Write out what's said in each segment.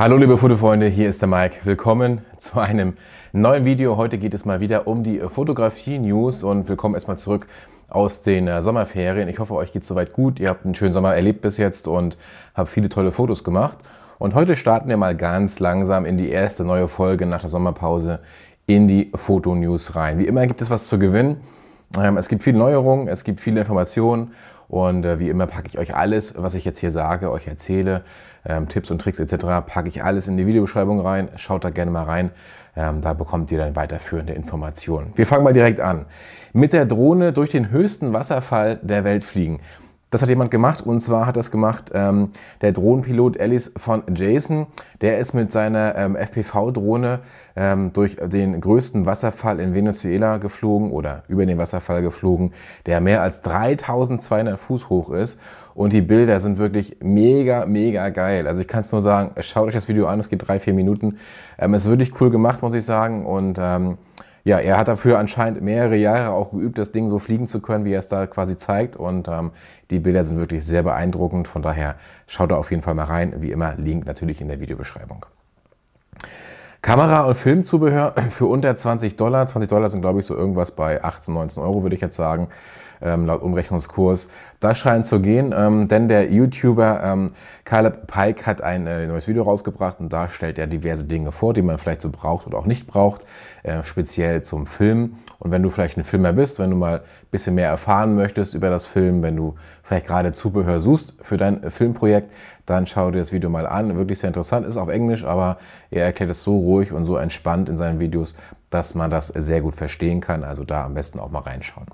Hallo liebe Fotofreunde, hier ist der Mike. Willkommen zu einem neuen Video. Heute geht es mal wieder um die Fotografie-News und willkommen erstmal zurück aus den äh, Sommerferien. Ich hoffe, euch geht es soweit gut. Ihr habt einen schönen Sommer erlebt bis jetzt und habt viele tolle Fotos gemacht. Und heute starten wir mal ganz langsam in die erste neue Folge nach der Sommerpause in die Fotonews rein. Wie immer gibt es was zu gewinnen. Ähm, es gibt viele Neuerungen, es gibt viele Informationen und äh, wie immer packe ich euch alles, was ich jetzt hier sage, euch erzähle, ähm, Tipps und Tricks etc., packe ich alles in die Videobeschreibung rein. Schaut da gerne mal rein. Ähm, da bekommt ihr dann weiterführende Informationen. Wir fangen mal direkt an. Mit der Drohne durch den höchsten Wasserfall der Welt fliegen. Das hat jemand gemacht und zwar hat das gemacht ähm, der Drohnenpilot Alice von Jason. Der ist mit seiner ähm, FPV-Drohne ähm, durch den größten Wasserfall in Venezuela geflogen oder über den Wasserfall geflogen, der mehr als 3200 Fuß hoch ist. Und die Bilder sind wirklich mega, mega geil. Also ich kann es nur sagen, schaut euch das Video an, es geht drei, vier Minuten. Ähm, es ist wirklich cool gemacht, muss ich sagen. Und ähm, ja, er hat dafür anscheinend mehrere Jahre auch geübt, das Ding so fliegen zu können, wie er es da quasi zeigt. Und ähm, die Bilder sind wirklich sehr beeindruckend. Von daher schaut da auf jeden Fall mal rein. Wie immer, Link natürlich in der Videobeschreibung. Kamera- und Filmzubehör für unter 20 Dollar. 20 Dollar sind, glaube ich, so irgendwas bei 18, 19 Euro, würde ich jetzt sagen ähm, laut Umrechnungskurs. Das scheint zu gehen, ähm, denn der YouTuber ähm, Caleb Pike hat ein äh, neues Video rausgebracht und da stellt er diverse Dinge vor, die man vielleicht so braucht oder auch nicht braucht, äh, speziell zum Film. Und wenn du vielleicht ein Filmer bist, wenn du mal ein bisschen mehr erfahren möchtest über das Film, wenn du vielleicht gerade Zubehör suchst für dein äh, Filmprojekt, dann schau dir das Video mal an. Wirklich sehr interessant, ist auf Englisch, aber er erklärt es so ruhig und so entspannt in seinen Videos, dass man das sehr gut verstehen kann. Also da am besten auch mal reinschauen.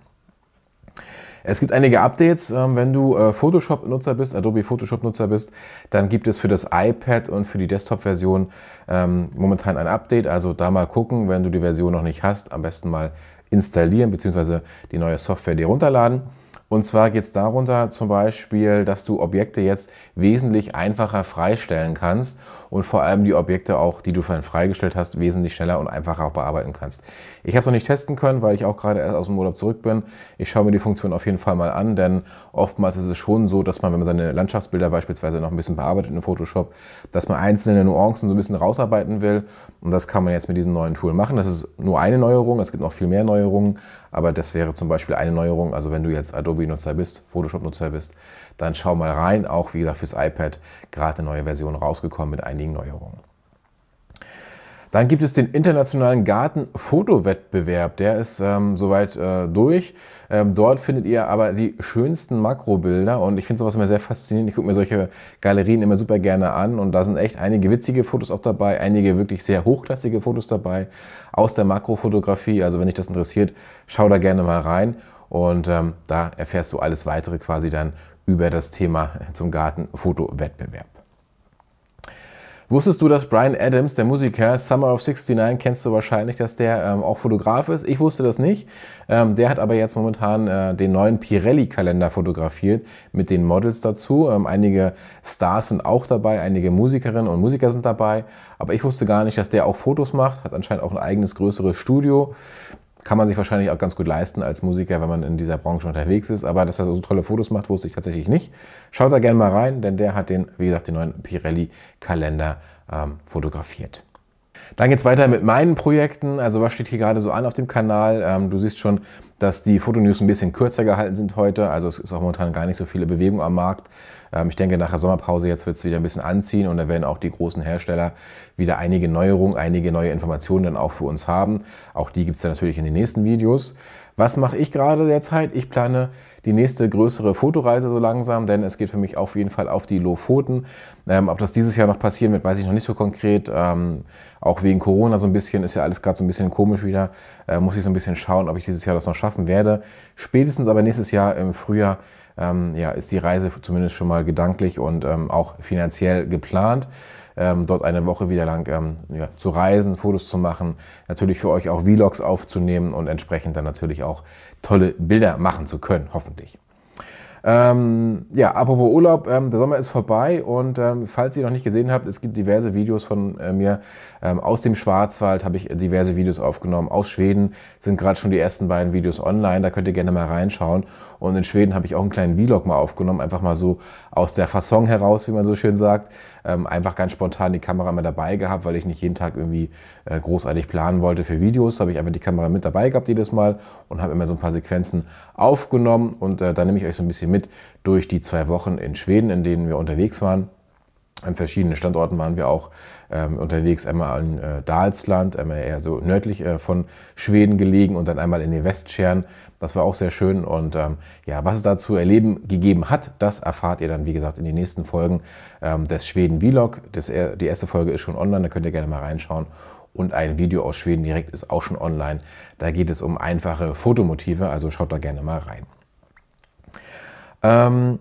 Es gibt einige Updates. Ähm, wenn du äh, Photoshop-Nutzer bist, Adobe Photoshop-Nutzer bist, dann gibt es für das iPad und für die Desktop-Version ähm, momentan ein Update. Also da mal gucken, wenn du die Version noch nicht hast, am besten mal installieren bzw. die neue Software dir runterladen. Und zwar geht es darunter zum Beispiel, dass du Objekte jetzt wesentlich einfacher freistellen kannst und vor allem die Objekte auch, die du vorhin freigestellt hast, wesentlich schneller und einfacher auch bearbeiten kannst. Ich habe es noch nicht testen können, weil ich auch gerade erst aus dem Urlaub zurück bin. Ich schaue mir die Funktion auf jeden Fall mal an, denn oftmals ist es schon so, dass man, wenn man seine Landschaftsbilder beispielsweise noch ein bisschen bearbeitet in Photoshop, dass man einzelne Nuancen so ein bisschen rausarbeiten will. Und das kann man jetzt mit diesem neuen Tool machen. Das ist nur eine Neuerung, es gibt noch viel mehr Neuerungen, aber das wäre zum Beispiel eine Neuerung. Also wenn du jetzt Adobe-Nutzer bist, Photoshop-Nutzer bist, dann schau mal rein. Auch wie gesagt fürs iPad gerade eine neue Version rausgekommen mit einigen Neuerungen. Dann gibt es den internationalen Gartenfotowettbewerb. Der ist ähm, soweit äh, durch. Ähm, dort findet ihr aber die schönsten Makrobilder und ich finde sowas immer sehr faszinierend. Ich gucke mir solche Galerien immer super gerne an und da sind echt einige witzige Fotos auch dabei, einige wirklich sehr hochklassige Fotos dabei aus der Makrofotografie. Also wenn dich das interessiert, schau da gerne mal rein und ähm, da erfährst du alles weitere quasi dann über das Thema zum Gartenfotowettbewerb. Wusstest du, dass Brian Adams, der Musiker, Summer of 69, kennst du wahrscheinlich, dass der ähm, auch Fotograf ist? Ich wusste das nicht. Ähm, der hat aber jetzt momentan äh, den neuen Pirelli-Kalender fotografiert mit den Models dazu. Ähm, einige Stars sind auch dabei, einige Musikerinnen und Musiker sind dabei. Aber ich wusste gar nicht, dass der auch Fotos macht, hat anscheinend auch ein eigenes größeres Studio. Kann man sich wahrscheinlich auch ganz gut leisten als Musiker, wenn man in dieser Branche unterwegs ist. Aber dass er so tolle Fotos macht, wusste ich tatsächlich nicht. Schaut da gerne mal rein, denn der hat den, wie gesagt, den neuen Pirelli-Kalender ähm, fotografiert. Dann geht es weiter mit meinen Projekten. Also was steht hier gerade so an auf dem Kanal? Ähm, du siehst schon, dass die Fotonews ein bisschen kürzer gehalten sind heute. Also es ist auch momentan gar nicht so viele Bewegung am Markt. Ähm, ich denke, nach der Sommerpause jetzt wird es wieder ein bisschen anziehen und da werden auch die großen Hersteller wieder einige Neuerungen, einige neue Informationen dann auch für uns haben. Auch die gibt es dann natürlich in den nächsten Videos. Was mache ich gerade derzeit? Ich plane die nächste größere Fotoreise so langsam, denn es geht für mich auf jeden Fall auf die Lofoten. Ähm, ob das dieses Jahr noch passieren wird, weiß ich noch nicht so konkret. Ähm, auch wegen Corona so ein bisschen, ist ja alles gerade so ein bisschen komisch wieder. Äh, muss ich so ein bisschen schauen, ob ich dieses Jahr das noch schaffe schaffen werde. Spätestens aber nächstes Jahr im Frühjahr ähm, ja, ist die Reise zumindest schon mal gedanklich und ähm, auch finanziell geplant. Ähm, dort eine Woche wieder lang ähm, ja, zu reisen, Fotos zu machen, natürlich für euch auch Vlogs aufzunehmen und entsprechend dann natürlich auch tolle Bilder machen zu können, hoffentlich. Ähm, ja, apropos Urlaub, ähm, der Sommer ist vorbei und ähm, falls ihr noch nicht gesehen habt, es gibt diverse Videos von äh, mir ähm, aus dem Schwarzwald, habe ich diverse Videos aufgenommen. Aus Schweden sind gerade schon die ersten beiden Videos online, da könnt ihr gerne mal reinschauen. Und in Schweden habe ich auch einen kleinen Vlog mal aufgenommen, einfach mal so aus der Fasson heraus, wie man so schön sagt ähm, einfach ganz spontan die Kamera immer dabei gehabt, weil ich nicht jeden Tag irgendwie äh, großartig planen wollte für Videos. Habe ich einfach die Kamera mit dabei gehabt jedes Mal und habe immer so ein paar Sequenzen aufgenommen. Und äh, da nehme ich euch so ein bisschen mit durch die zwei Wochen in Schweden, in denen wir unterwegs waren. An verschiedenen Standorten waren wir auch ähm, unterwegs, einmal in äh, Dalsland, einmal eher so nördlich äh, von Schweden gelegen und dann einmal in den Westscheren. Das war auch sehr schön und ähm, ja, was es da zu erleben gegeben hat, das erfahrt ihr dann, wie gesagt, in den nächsten Folgen ähm, des Schweden-Vlog. Die erste Folge ist schon online, da könnt ihr gerne mal reinschauen und ein Video aus Schweden direkt ist auch schon online. Da geht es um einfache Fotomotive, also schaut da gerne mal rein. Ähm,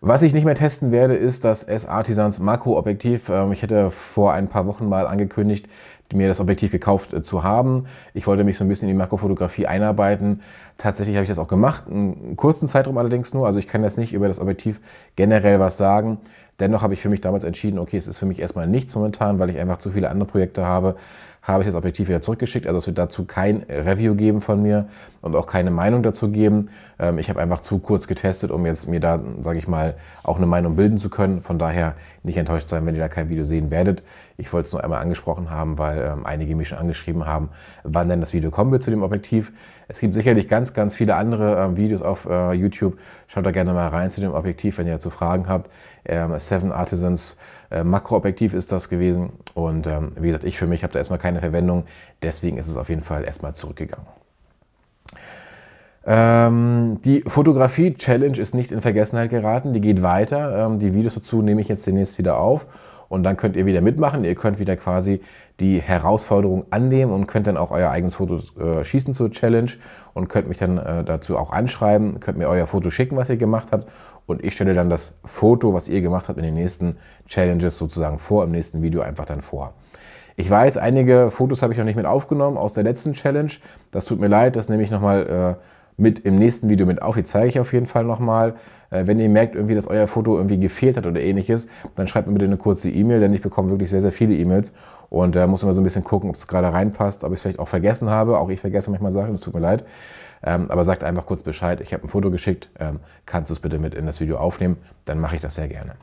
was ich nicht mehr testen werde, ist das S-Artisans Makroobjektiv. Ähm, ich hätte vor ein paar Wochen mal angekündigt, mir das Objektiv gekauft äh, zu haben. Ich wollte mich so ein bisschen in die Makrofotografie einarbeiten. Tatsächlich habe ich das auch gemacht, einen kurzen Zeitraum allerdings nur. Also ich kann jetzt nicht über das Objektiv generell was sagen. Dennoch habe ich für mich damals entschieden, okay, es ist für mich erstmal nichts momentan, weil ich einfach zu viele andere Projekte habe, habe ich das Objektiv wieder zurückgeschickt. Also es wird dazu kein Review geben von mir und auch keine Meinung dazu geben. Ähm, ich habe einfach zu kurz getestet, um jetzt mir da, sage ich mal, auch eine Meinung bilden zu können. Von daher nicht enttäuscht sein, wenn ihr da kein Video sehen werdet. Ich wollte es nur einmal angesprochen haben, weil ähm, einige mich schon angeschrieben haben, wann denn das Video kommen wird zu dem Objektiv. Es gibt sicherlich ganz, ganz viele andere ähm, Videos auf äh, YouTube. Schaut da gerne mal rein zu dem Objektiv, wenn ihr dazu Fragen habt. Es Seven Artisans äh, Makroobjektiv ist das gewesen. Und ähm, wie gesagt, ich für mich habe da erstmal keine Verwendung. Deswegen ist es auf jeden Fall erstmal zurückgegangen. Ähm, die Fotografie-Challenge ist nicht in Vergessenheit geraten. Die geht weiter. Ähm, die Videos dazu nehme ich jetzt demnächst wieder auf. Und dann könnt ihr wieder mitmachen. Ihr könnt wieder quasi die Herausforderung annehmen und könnt dann auch euer eigenes Foto äh, schießen zur Challenge und könnt mich dann äh, dazu auch anschreiben, könnt mir euer Foto schicken, was ihr gemacht habt. Und ich stelle dann das Foto, was ihr gemacht habt, in den nächsten Challenges sozusagen vor, im nächsten Video einfach dann vor. Ich weiß, einige Fotos habe ich noch nicht mit aufgenommen aus der letzten Challenge. Das tut mir leid, das nehme ich nochmal äh, mit im nächsten Video mit auf. Die zeige ich auf jeden Fall nochmal. Äh, wenn ihr merkt, irgendwie, dass euer Foto irgendwie gefehlt hat oder ähnliches, dann schreibt mir bitte eine kurze E-Mail, denn ich bekomme wirklich sehr, sehr viele E-Mails und äh, muss immer so ein bisschen gucken, ob es gerade reinpasst, ob ich es vielleicht auch vergessen habe. Auch ich vergesse manchmal Sachen, es tut mir leid. Ähm, aber sagt einfach kurz Bescheid, ich habe ein Foto geschickt, ähm, kannst du es bitte mit in das Video aufnehmen, dann mache ich das sehr gerne.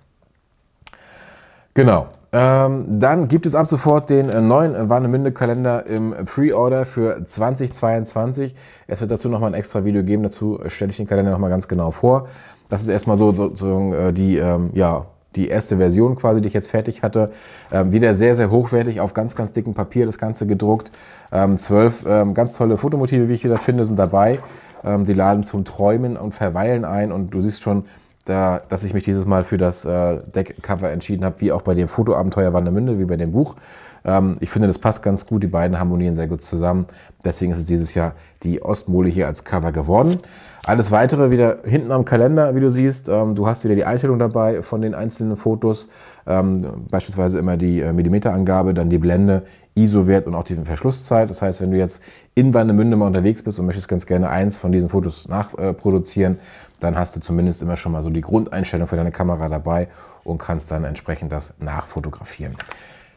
Genau. Ähm, dann gibt es ab sofort den äh, neuen äh, Warnemünde-Kalender im Pre-Order für 2022. Es wird dazu nochmal ein extra Video geben. Dazu äh, stelle ich den Kalender nochmal ganz genau vor. Das ist erstmal so, so, so die, ähm, ja, die erste Version quasi, die ich jetzt fertig hatte. Ähm, wieder sehr, sehr hochwertig auf ganz, ganz dickem Papier das Ganze gedruckt. Ähm, zwölf ähm, ganz tolle Fotomotive, wie ich wieder finde, sind dabei. Ähm, die laden zum Träumen und Verweilen ein und du siehst schon, da, dass ich mich dieses Mal für das äh, Deckcover entschieden habe, wie auch bei dem Fotoabenteuer Wandermünde, wie bei dem Buch. Ähm, ich finde, das passt ganz gut. Die beiden harmonieren sehr gut zusammen. Deswegen ist es dieses Jahr die Ostmole hier als Cover geworden. Alles weitere wieder hinten am Kalender, wie du siehst. Ähm, du hast wieder die Einstellung dabei von den einzelnen Fotos. Ähm, beispielsweise immer die äh, Millimeterangabe, dann die Blende, ISO-Wert und auch die Verschlusszeit. Das heißt, wenn du jetzt in Warnemünde mal unterwegs bist und möchtest ganz gerne eins von diesen Fotos nachproduzieren, dann hast du zumindest immer schon mal so die Grundeinstellung für deine Kamera dabei und kannst dann entsprechend das nachfotografieren.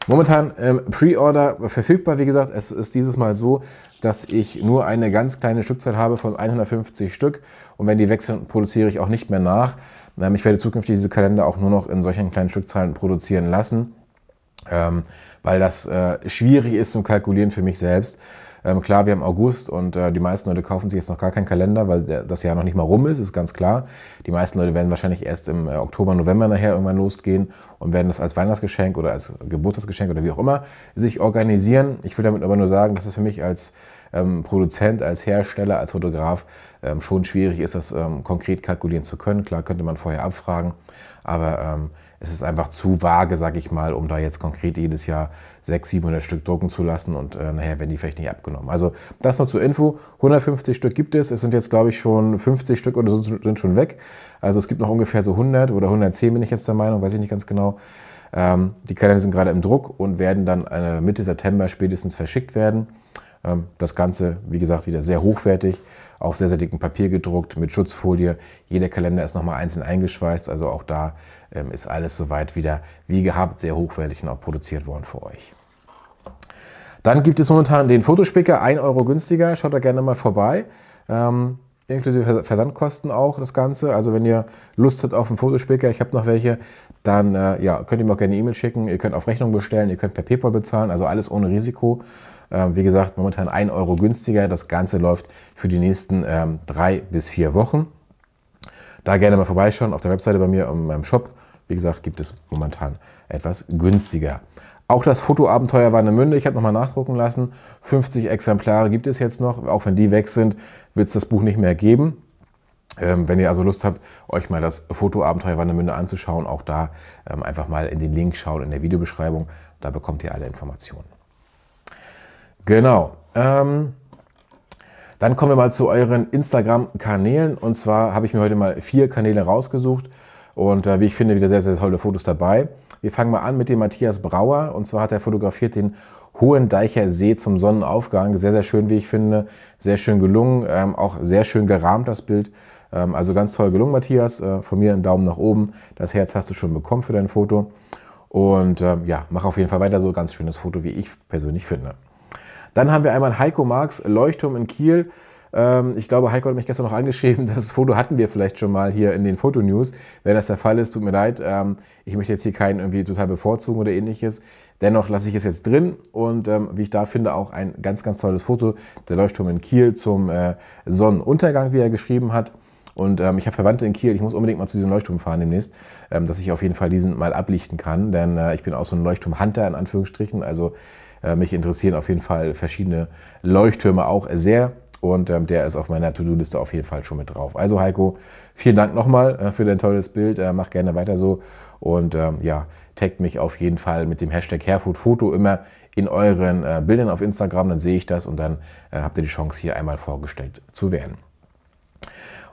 Momentan ähm, Pre-Order verfügbar. Wie gesagt, es ist dieses Mal so, dass ich nur eine ganz kleine Stückzahl habe von 150 Stück. Und wenn die wechseln, produziere ich auch nicht mehr nach. Ähm, ich werde zukünftig diese Kalender auch nur noch in solchen kleinen Stückzahlen produzieren lassen, ähm, weil das äh, schwierig ist zum Kalkulieren für mich selbst. Ähm, klar, wir haben August und äh, die meisten Leute kaufen sich jetzt noch gar keinen Kalender, weil der, das Jahr noch nicht mal rum ist, ist ganz klar. Die meisten Leute werden wahrscheinlich erst im äh, Oktober, November nachher irgendwann losgehen und werden das als Weihnachtsgeschenk oder als Geburtstagsgeschenk oder wie auch immer sich organisieren. Ich will damit aber nur sagen, dass es für mich als ähm, Produzent, als Hersteller, als Fotograf ähm, schon schwierig ist, das ähm, konkret kalkulieren zu können. Klar könnte man vorher abfragen, aber ähm, es ist einfach zu vage, sag ich mal, um da jetzt konkret jedes Jahr 600, 700 Stück drucken zu lassen und äh, nachher werden die vielleicht nicht abgenommen. Also das noch zur Info. 150 Stück gibt es. Es sind jetzt, glaube ich, schon 50 Stück oder so sind schon weg. Also es gibt noch ungefähr so 100 oder 110 bin ich jetzt der Meinung, weiß ich nicht ganz genau. Ähm, die Kalender sind gerade im Druck und werden dann äh, Mitte September spätestens verschickt werden. Ähm, das Ganze, wie gesagt, wieder sehr hochwertig, auf sehr, sehr dickem Papier gedruckt, mit Schutzfolie. Jeder Kalender ist nochmal einzeln eingeschweißt, also auch da ähm, ist alles soweit wieder wie gehabt, sehr hochwertig und auch produziert worden für euch. Dann gibt es momentan den Fotospicker, 1 Euro günstiger, schaut da gerne mal vorbei. Ähm, inklusive Versandkosten auch das Ganze. Also wenn ihr Lust habt auf einen Fotospicker, ich habe noch welche, dann äh, ja, könnt ihr mir auch gerne eine E-Mail schicken. Ihr könnt auf Rechnung bestellen, ihr könnt per PayPal bezahlen, also alles ohne Risiko. Äh, wie gesagt, momentan 1 Euro günstiger. Das Ganze läuft für die nächsten ähm, drei bis vier Wochen. Da gerne mal vorbeischauen auf der Webseite bei mir in meinem Shop. Wie gesagt, gibt es momentan etwas günstiger. Auch das Fotoabenteuer Warnemünde, ich habe nochmal nachdrucken lassen. 50 Exemplare gibt es jetzt noch. Auch wenn die weg sind, wird es das Buch nicht mehr geben. Ähm, wenn ihr also Lust habt, euch mal das Fotoabenteuer Warnemünde anzuschauen, auch da ähm, einfach mal in den Link schauen in der Videobeschreibung. Da bekommt ihr alle Informationen. Genau. Ähm, dann kommen wir mal zu euren Instagram-Kanälen. Und zwar habe ich mir heute mal vier Kanäle rausgesucht und äh, wie ich finde, wieder sehr, sehr tolle Fotos dabei. Wir fangen mal an mit dem Matthias Brauer. Und zwar hat er fotografiert den Hohendeicher See zum Sonnenaufgang. Sehr, sehr schön, wie ich finde. Sehr schön gelungen. Ähm, auch sehr schön gerahmt, das Bild. Ähm, also ganz toll gelungen, Matthias. Äh, von mir einen Daumen nach oben. Das Herz hast du schon bekommen für dein Foto. Und ähm, ja, mach auf jeden Fall weiter so. Ganz schönes Foto, wie ich persönlich finde. Dann haben wir einmal Heiko Marx, Leuchtturm in Kiel. Ähm, ich glaube, Heiko hat mich gestern noch angeschrieben. Das Foto hatten wir vielleicht schon mal hier in den Fotonews. Wenn das der Fall ist, tut mir leid. Ähm, ich möchte jetzt hier keinen irgendwie total bevorzugen oder ähnliches. Dennoch lasse ich es jetzt drin und ähm, wie ich da finde, auch ein ganz, ganz tolles Foto. Der Leuchtturm in Kiel zum äh, Sonnenuntergang, wie er geschrieben hat. Und ähm, ich habe Verwandte in Kiel. Ich muss unbedingt mal zu diesem Leuchtturm fahren demnächst, ähm, dass ich auf jeden Fall diesen mal ablichten kann. Denn äh, ich bin auch so ein Leuchtturm-Hunter in Anführungsstrichen. Also äh, mich interessieren auf jeden Fall verschiedene Leuchttürme auch sehr. Und ähm, der ist auf meiner To-Do-Liste auf jeden Fall schon mit drauf. Also Heiko, vielen Dank nochmal äh, für dein tolles Bild. Äh, mach gerne weiter so. Und ähm, ja, taggt mich auf jeden Fall mit dem Hashtag HerfoodFoto immer in euren äh, Bildern auf Instagram. Dann sehe ich das und dann äh, habt ihr die Chance, hier einmal vorgestellt zu werden.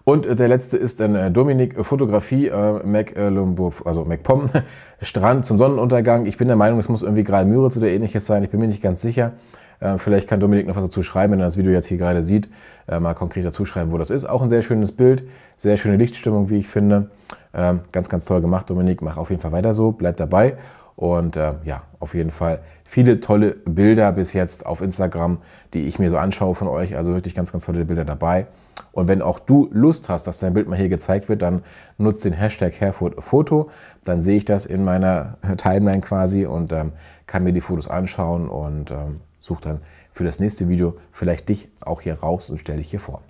Und der letzte ist dann äh, Dominik äh, Fotografie, äh, Mac, äh, Lumburg, also MacPom, Strand zum Sonnenuntergang. Ich bin der Meinung, es muss irgendwie Graal Müritz oder ähnliches sein. Ich bin mir nicht ganz sicher. Äh, vielleicht kann Dominik noch was dazu schreiben, wenn er das Video jetzt hier gerade sieht, äh, mal konkret dazu schreiben, wo das ist. Auch ein sehr schönes Bild, sehr schöne Lichtstimmung, wie ich finde. Ähm, ganz, ganz toll gemacht, Dominik. Mach auf jeden Fall weiter so, bleib dabei. Und äh, ja, auf jeden Fall viele tolle Bilder bis jetzt auf Instagram, die ich mir so anschaue von euch. Also wirklich ganz, ganz tolle Bilder dabei. Und wenn auch du Lust hast, dass dein Bild mal hier gezeigt wird, dann nutzt den Hashtag HerfurtFoto. Dann sehe ich das in meiner Timeline quasi und ähm, kann mir die Fotos anschauen. Und ähm, Such dann für das nächste Video vielleicht dich auch hier raus und stell dich hier vor.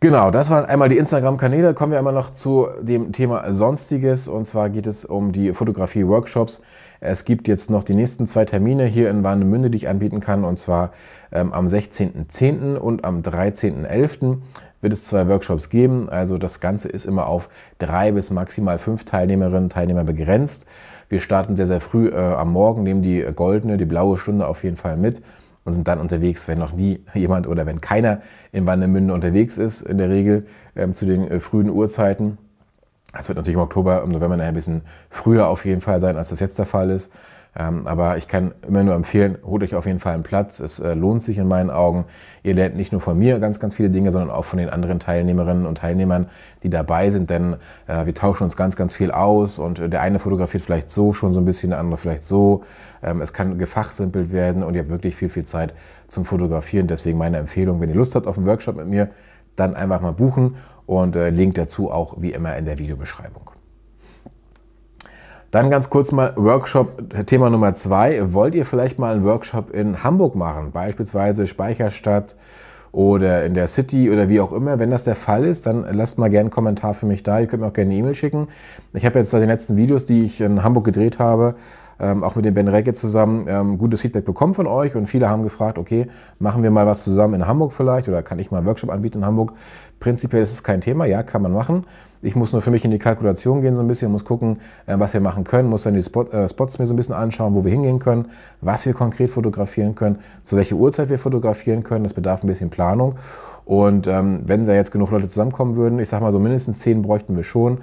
Genau, das waren einmal die Instagram-Kanäle. Kommen wir einmal noch zu dem Thema Sonstiges. Und zwar geht es um die Fotografie-Workshops. Es gibt jetzt noch die nächsten zwei Termine hier in Warnemünde, die ich anbieten kann. Und zwar ähm, am 16.10. und am 13.11. wird es zwei Workshops geben. Also das Ganze ist immer auf drei bis maximal fünf Teilnehmerinnen und Teilnehmer begrenzt. Wir starten sehr, sehr früh äh, am Morgen, nehmen die goldene, die blaue Stunde auf jeden Fall mit und sind dann unterwegs, wenn noch nie jemand oder wenn keiner in Warnemünde unterwegs ist, in der Regel ähm, zu den äh, frühen Uhrzeiten. Das wird natürlich im Oktober, im November ein bisschen früher auf jeden Fall sein, als das jetzt der Fall ist. Ähm, aber ich kann immer nur empfehlen, holt euch auf jeden Fall einen Platz. Es äh, lohnt sich in meinen Augen. Ihr lernt nicht nur von mir ganz, ganz viele Dinge, sondern auch von den anderen Teilnehmerinnen und Teilnehmern, die dabei sind. Denn äh, wir tauschen uns ganz, ganz viel aus und äh, der eine fotografiert vielleicht so schon so ein bisschen, der andere vielleicht so. Ähm, es kann gefachsimpelt werden und ihr habt wirklich viel, viel Zeit zum Fotografieren. Deswegen meine Empfehlung, wenn ihr Lust habt auf einen Workshop mit mir, dann einfach mal buchen und Link dazu auch wie immer in der Videobeschreibung. Dann ganz kurz mal Workshop, Thema Nummer zwei. Wollt ihr vielleicht mal einen Workshop in Hamburg machen? Beispielsweise Speicherstadt oder in der City oder wie auch immer. Wenn das der Fall ist, dann lasst mal gerne einen Kommentar für mich da. Ihr könnt mir auch gerne eine E-Mail schicken. Ich habe jetzt seit den letzten Videos, die ich in Hamburg gedreht habe, ähm, auch mit dem Ben Recke zusammen ähm, gutes Feedback bekommen von euch und viele haben gefragt, okay, machen wir mal was zusammen in Hamburg vielleicht oder kann ich mal einen Workshop anbieten in Hamburg? Prinzipiell ist es kein Thema, ja, kann man machen. Ich muss nur für mich in die Kalkulation gehen so ein bisschen, muss gucken, äh, was wir machen können, muss dann die Spot, äh, Spots mir so ein bisschen anschauen, wo wir hingehen können, was wir konkret fotografieren können, zu welcher Uhrzeit wir fotografieren können. Das bedarf ein bisschen Planung. Und ähm, wenn da jetzt genug Leute zusammenkommen würden, ich sag mal so mindestens zehn bräuchten wir schon.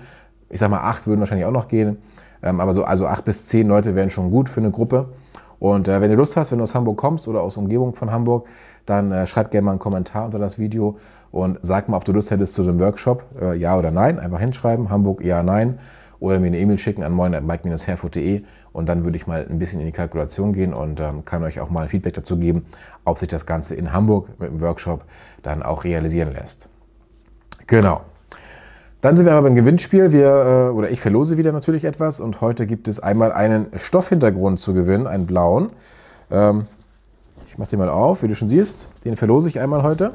Ich sag mal acht würden wahrscheinlich auch noch gehen. Ähm, aber so also acht bis zehn Leute wären schon gut für eine Gruppe. Und äh, wenn du Lust hast, wenn du aus Hamburg kommst oder aus Umgebung von Hamburg, dann äh, schreib gerne mal einen Kommentar unter das Video und sag mal, ob du Lust hättest zu dem Workshop. Äh, ja oder nein. Einfach hinschreiben. Hamburg, ja, nein. Oder mir eine E-Mail schicken an moin.bike-herfurt.de und dann würde ich mal ein bisschen in die Kalkulation gehen und ähm, kann euch auch mal ein Feedback dazu geben, ob sich das Ganze in Hamburg mit dem Workshop dann auch realisieren lässt. Genau. Dann sind wir aber beim Gewinnspiel. Wir, äh, oder ich verlose wieder natürlich etwas. Und heute gibt es einmal einen Stoffhintergrund zu gewinnen, einen blauen. Ähm, ich mache den mal auf, wie du schon siehst. Den verlose ich einmal heute.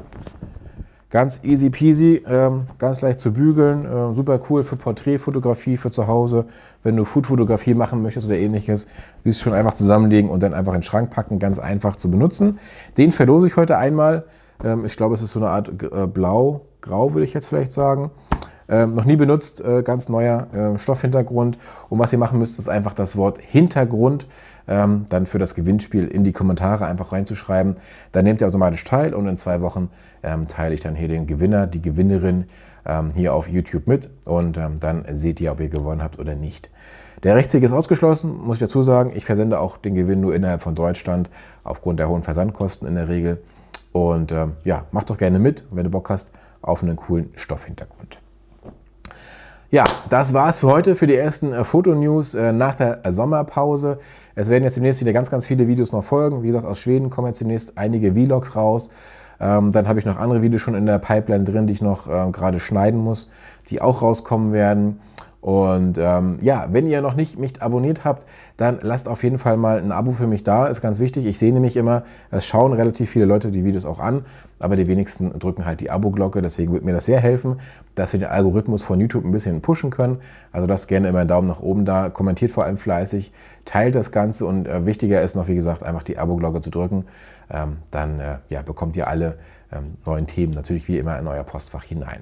Ganz easy peasy, ähm, ganz leicht zu bügeln, ähm, super cool für Porträtfotografie, für zu Hause. Wenn du Foodfotografie machen möchtest oder ähnliches, willst du schon einfach zusammenlegen und dann einfach in den Schrank packen, ganz einfach zu benutzen. Den verlose ich heute einmal. ich glaube, es ist so eine Art äh, blau-grau, würde ich jetzt vielleicht sagen. Ähm, noch nie benutzt, äh, ganz neuer äh, Stoffhintergrund. Und was ihr machen müsst, ist einfach das Wort Hintergrund ähm, dann für das Gewinnspiel in die Kommentare einfach reinzuschreiben. Dann nehmt ihr automatisch teil und in zwei Wochen ähm, teile ich dann hier den Gewinner, die Gewinnerin ähm, hier auf YouTube mit und ähm, dann seht ihr, ob ihr gewonnen habt oder nicht. Der Rechtsweg ist ausgeschlossen, muss ich dazu sagen. Ich versende auch den Gewinn nur innerhalb von Deutschland, aufgrund der hohen Versandkosten in der Regel. Und ähm, ja, mach doch gerne mit, wenn du Bock hast, auf einen coolen Stoffhintergrund. Ja, das war's für heute, für die ersten äh, Fotonews äh, nach der äh, Sommerpause. Es werden jetzt demnächst wieder ganz, ganz viele Videos noch folgen. Wie gesagt, aus Schweden kommen jetzt demnächst einige Vlogs raus. Ähm, dann habe ich noch andere Videos schon in der Pipeline drin, die ich noch äh, gerade schneiden muss, die auch rauskommen werden. Und ähm, ja, wenn ihr noch nicht mich abonniert habt, dann lasst auf jeden Fall mal ein Abo für mich da, ist ganz wichtig. Ich sehe nämlich immer, es schauen relativ viele Leute die Videos auch an, aber die wenigsten drücken halt die Abo-Glocke. Deswegen würde mir das sehr helfen, dass wir den Algorithmus von YouTube ein bisschen pushen können. Also lasst gerne immer einen Daumen nach oben da, kommentiert vor allem fleißig, teilt das Ganze und äh, wichtiger ist noch, wie gesagt, einfach die Abo-Glocke zu drücken. Ähm, dann äh, ja, bekommt ihr alle ähm, neuen Themen natürlich wie immer in euer Postfach hinein.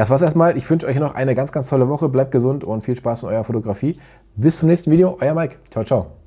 Das war's erstmal. Ich wünsche euch noch eine ganz, ganz tolle Woche. Bleibt gesund und viel Spaß mit eurer Fotografie. Bis zum nächsten Video. Euer Mike. Ciao, ciao.